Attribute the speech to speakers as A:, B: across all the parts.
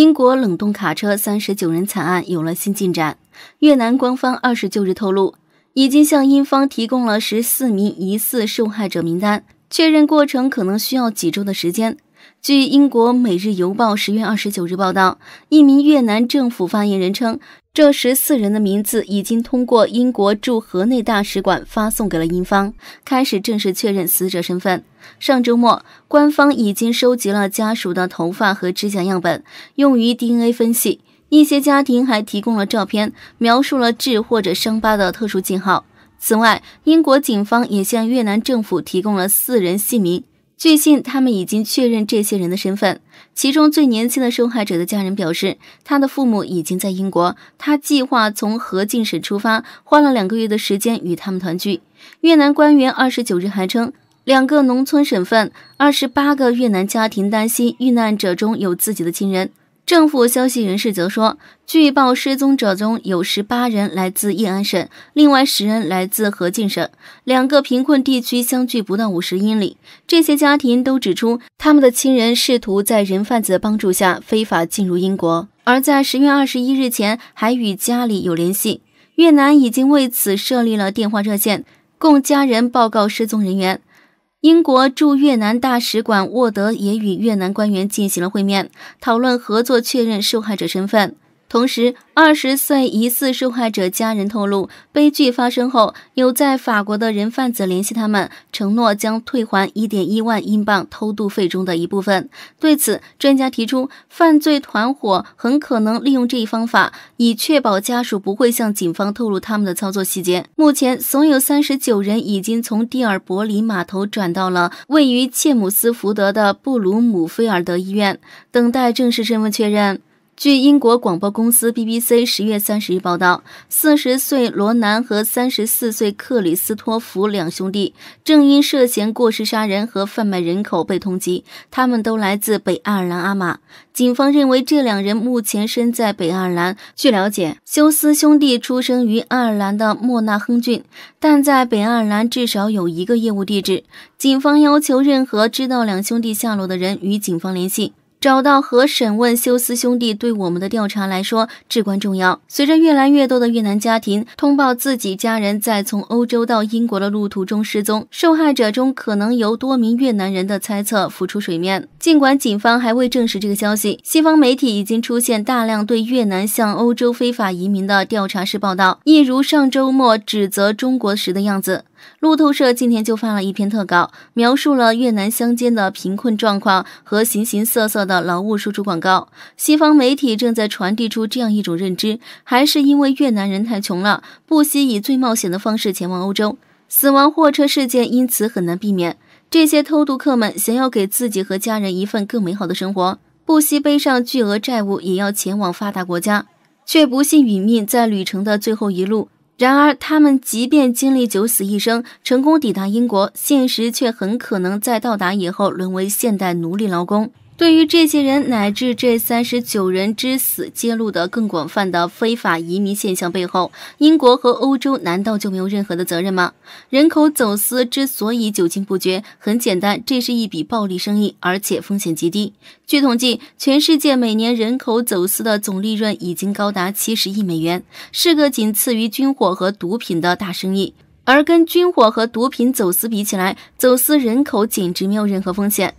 A: 英国冷冻卡车三十九人惨案有了新进展。越南官方二十九日透露，已经向英方提供了十四名疑似受害者名单，确认过程可能需要几周的时间。据英国《每日邮报》十月二十九日报道，一名越南政府发言人称，这十四人的名字已经通过英国驻河内大使馆发送给了英方，开始正式确认死者身份。上周末，官方已经收集了家属的头发和指甲样本，用于 DNA 分析。一些家庭还提供了照片，描述了痣或者伤疤的特殊记号。此外，英国警方也向越南政府提供了四人姓名。据信，他们已经确认这些人的身份。其中最年轻的受害者的家人表示，他的父母已经在英国，他计划从河静省出发，花了两个月的时间与他们团聚。越南官员二十九日还称，两个农村省份二十八个越南家庭担心遇难者中有自己的亲人。政府消息人士则说，据报失踪者中有十八人来自印安省，另外十人来自河静省，两个贫困地区相距不到五十英里。这些家庭都指出，他们的亲人试图在人贩子的帮助下非法进入英国，而在十月二十一日前还与家里有联系。越南已经为此设立了电话热线，供家人报告失踪人员。英国驻越南大使馆沃德也与越南官员进行了会面，讨论合作确认受害者身份。同时，二十岁疑似受害者家人透露，悲剧发生后，有在法国的人贩子联系他们，承诺将退还一点一万英镑偷渡费中的一部分。对此，专家提出，犯罪团伙很可能利用这一方法，以确保家属不会向警方透露他们的操作细节。目前，所有三十九人已经从蒂尔伯里码头转到了位于切姆斯福德的布鲁姆菲尔德医院，等待正式身份确认。据英国广播公司 BBC 十月三十日报道，四十岁罗南和三十四岁克里斯托弗两兄弟正因涉嫌过失杀人和贩卖人口被通缉。他们都来自北爱尔兰阿玛。警方认为这两人目前身在北爱尔兰。据了解，休斯兄弟出生于爱尔兰的莫纳亨郡，但在北爱尔兰至少有一个业务地址。警方要求任何知道两兄弟下落的人与警方联系。找到和审问休斯兄弟对我们的调查来说至关重要。随着越来越多的越南家庭通报自己家人在从欧洲到英国的路途中失踪，受害者中可能有多名越南人的猜测浮出水面。尽管警方还未证实这个消息，西方媒体已经出现大量对越南向欧洲非法移民的调查式报道，一如上周末指责中国时的样子。路透社今天就发了一篇特稿，描述了越南乡间的贫困状况和形形色色的劳务输出广告。西方媒体正在传递出这样一种认知：还是因为越南人太穷了，不惜以最冒险的方式前往欧洲，死亡货车事件因此很难避免。这些偷渡客们想要给自己和家人一份更美好的生活，不惜背上巨额债务也要前往发达国家，却不幸殒命在旅程的最后一路。然而，他们即便经历九死一生，成功抵达英国，现实却很可能在到达以后沦为现代奴隶劳工。对于这些人乃至这三十九人之死揭露的更广泛的非法移民现象背后，英国和欧洲难道就没有任何的责任吗？人口走私之所以久经不绝，很简单，这是一笔暴利生意，而且风险极低。据统计，全世界每年人口走私的总利润已经高达七十亿美元，是个仅次于军火和毒品的大生意。而跟军火和毒品走私比起来，走私人口简直没有任何风险。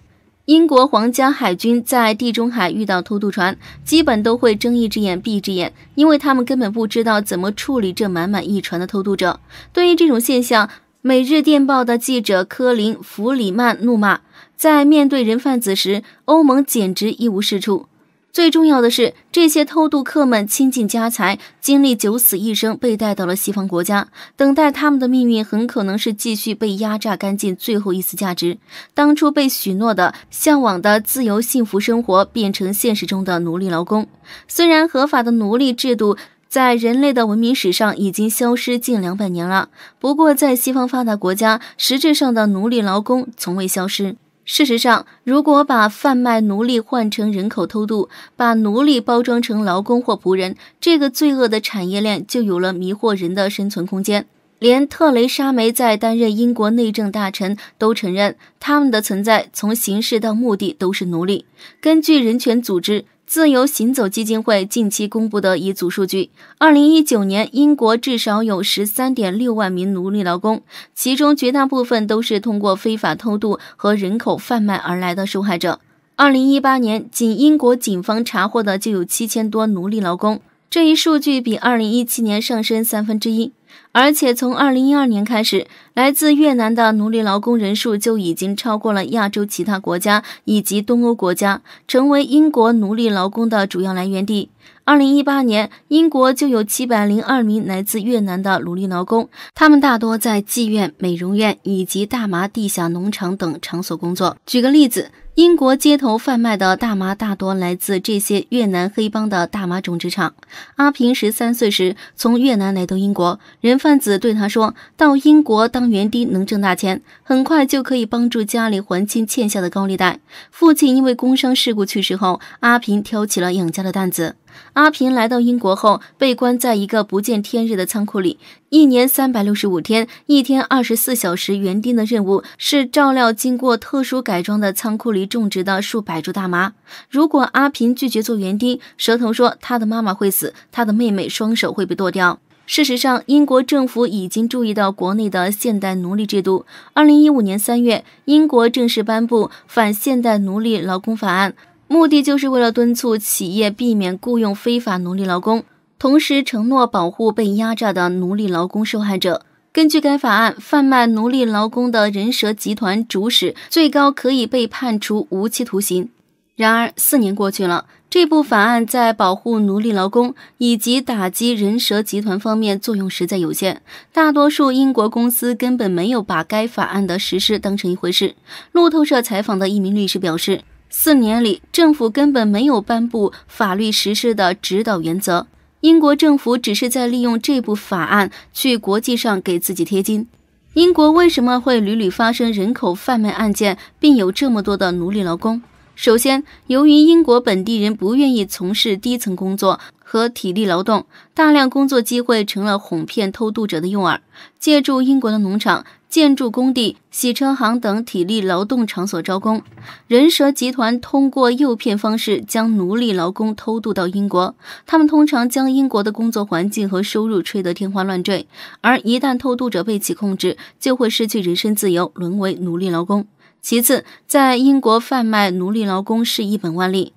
A: 英国皇家海军在地中海遇到偷渡船，基本都会睁一只眼闭一只眼，因为他们根本不知道怎么处理这满满一船的偷渡者。对于这种现象，《每日电报》的记者科林·弗里曼怒骂：“在面对人贩子时，欧盟简直一无是处。”最重要的是，这些偷渡客们倾尽家财，经历九死一生，被带到了西方国家。等待他们的命运很可能是继续被压榨干净最后一丝价值。当初被许诺的、向往的自由幸福生活，变成现实中的奴隶劳工。虽然合法的奴隶制度在人类的文明史上已经消失近两百年了，不过在西方发达国家，实质上的奴隶劳工从未消失。事实上，如果把贩卖奴隶换成人口偷渡，把奴隶包装成劳工或仆人，这个罪恶的产业链就有了迷惑人的生存空间。连特蕾莎梅在担任英国内政大臣都承认，他们的存在从形式到目的都是奴隶。根据人权组织。自由行走基金会近期公布的一组数据：，二零一九年，英国至少有十三点六万名奴隶劳工，其中绝大部分都是通过非法偷渡和人口贩卖而来的受害者。二零一八年，仅英国警方查获的就有七千多奴隶劳工，这一数据比二零一七年上升三分之一。而且，从二零一二年开始，来自越南的奴隶劳工人数就已经超过了亚洲其他国家以及东欧国家，成为英国奴隶劳工的主要来源地。二零一八年，英国就有七百零二名来自越南的奴隶劳工，他们大多在妓院、美容院以及大麻地下农场等场所工作。举个例子。英国街头贩卖的大麻大多来自这些越南黑帮的大麻种植场。阿平十三岁时从越南来到英国，人贩子对他说到：“英国当园丁能挣大钱，很快就可以帮助家里还清欠下的高利贷。”父亲因为工伤事故去世后，阿平挑起了养家的担子。阿平来到英国后，被关在一个不见天日的仓库里，一年三百六十五天，一天二十四小时。园丁的任务是照料经过特殊改装的仓库里种植的数百株大麻。如果阿平拒绝做园丁，蛇头说他的妈妈会死，他的妹妹双手会被剁掉。事实上，英国政府已经注意到国内的现代奴隶制度。二零一五年三月，英国正式颁布《反现代奴隶劳工法案》。目的就是为了敦促企业避免雇佣非法奴隶劳工，同时承诺保护被压榨的奴隶劳工受害者。根据该法案，贩卖奴隶劳工的人蛇集团主使最高可以被判处无期徒刑。然而，四年过去了，这部法案在保护奴隶劳工以及打击人蛇集团方面作用实在有限。大多数英国公司根本没有把该法案的实施当成一回事。路透社采访的一名律师表示。四年里，政府根本没有颁布法律实施的指导原则。英国政府只是在利用这部法案去国际上给自己贴金。英国为什么会屡屡发生人口贩卖案件，并有这么多的奴隶劳工？首先，由于英国本地人不愿意从事低层工作和体力劳动，大量工作机会成了哄骗偷渡者的诱饵。借助英国的农场、建筑工地、洗车行等体力劳动场所招工，人蛇集团通过诱骗方式将奴隶劳工偷渡到英国。他们通常将英国的工作环境和收入吹得天花乱坠，而一旦偷渡者被其控制，就会失去人身自由，沦为奴隶劳工。其次，在英国贩卖奴隶劳工是一本万利。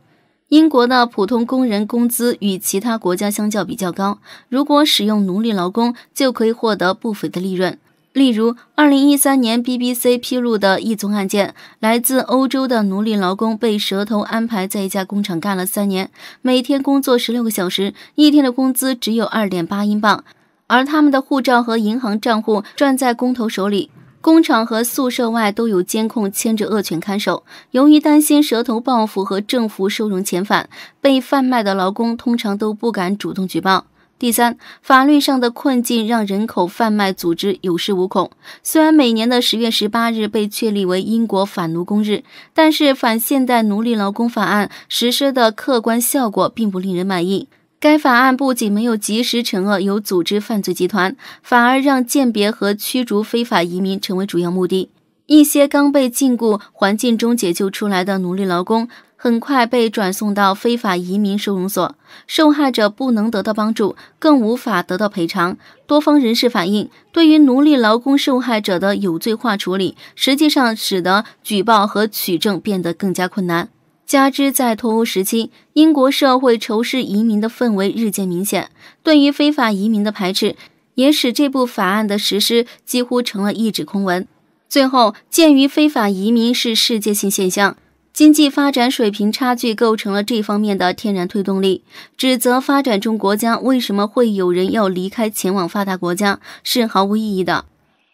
A: 英国的普通工人工资与其他国家相较比较高，如果使用奴隶劳工，就可以获得不菲的利润。例如，二零一三年 BBC 披露的一宗案件，来自欧洲的奴隶劳工被蛇头安排在一家工厂干了三年，每天工作十六个小时，一天的工资只有二点八英镑，而他们的护照和银行账户攥在工头手里。工厂和宿舍外都有监控，牵着恶犬看守。由于担心蛇头报复和政府收容遣返，被贩卖的劳工通常都不敢主动举报。第三，法律上的困境让人口贩卖组织有恃无恐。虽然每年的十月十八日被确立为英国反奴工日，但是反现代奴隶劳工法案实施的客观效果并不令人满意。该法案不仅没有及时惩恶有组织犯罪集团，反而让鉴别和驱逐非法移民成为主要目的。一些刚被禁锢环境中解救出来的奴隶劳工，很快被转送到非法移民收容所，受害者不能得到帮助，更无法得到赔偿。多方人士反映，对于奴隶劳工受害者的有罪化处理，实际上使得举报和取证变得更加困难。加之在脱欧时期，英国社会仇视移民的氛围日渐明显，对于非法移民的排斥，也使这部法案的实施几乎成了一纸空文。最后，鉴于非法移民是世界性现象，经济发展水平差距构成了这方面的天然推动力，指责发展中国家为什么会有人要离开前往发达国家是毫无意义的。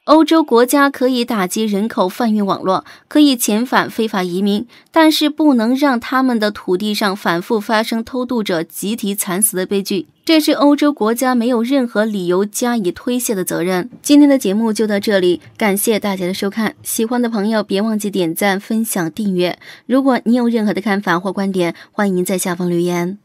A: 欧洲国家可以打击人口贩运网络，可以遣返非法移民，但是不能让他们的土地上反复发生偷渡者集体惨死的悲剧。这是欧洲国家没有任何理由加以推卸的责任。今天的节目就到这里，感谢大家的收看。喜欢的朋友别忘记点赞、分享、订阅。如果你有任何的看法或观点，欢迎在下方留言。